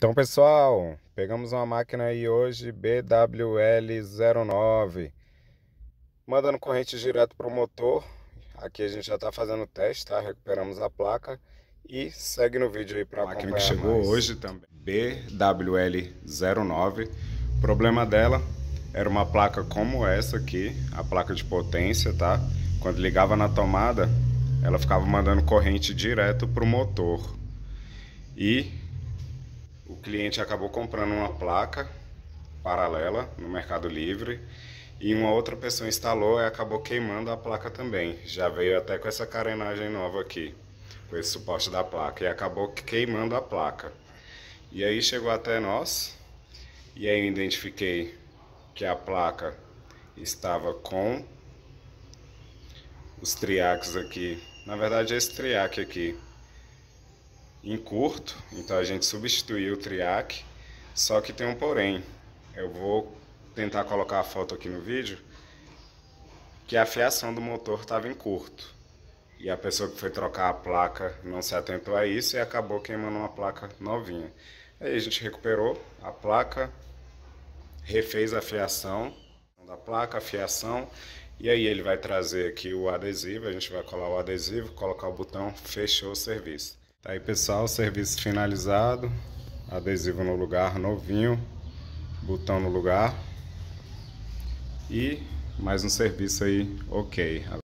Então, pessoal, pegamos uma máquina aí hoje, BWL09, mandando corrente direto para o motor. Aqui a gente já está fazendo o teste, tá? Recuperamos a placa e segue no vídeo aí para acompanhar A máquina que chegou mais. hoje também, BWL09. O problema dela era uma placa como essa aqui, a placa de potência, tá? Quando ligava na tomada, ela ficava mandando corrente direto para o motor. E o cliente acabou comprando uma placa paralela no Mercado Livre e uma outra pessoa instalou e acabou queimando a placa também. Já veio até com essa carenagem nova aqui, com esse suporte da placa, e acabou queimando a placa. E aí chegou até nós, e aí eu identifiquei que a placa estava com os triaques aqui. Na verdade, é esse triaque aqui em curto, então a gente substituiu o triac, só que tem um porém. Eu vou tentar colocar a foto aqui no vídeo, que a fiação do motor estava em curto. E a pessoa que foi trocar a placa não se atentou a isso e acabou queimando uma placa novinha. Aí a gente recuperou a placa, refez a fiação da placa, a fiação, e aí ele vai trazer aqui o adesivo, a gente vai colar o adesivo, colocar o botão, fechou o serviço. Tá aí pessoal, serviço finalizado, adesivo no lugar, novinho, botão no lugar e mais um serviço aí ok.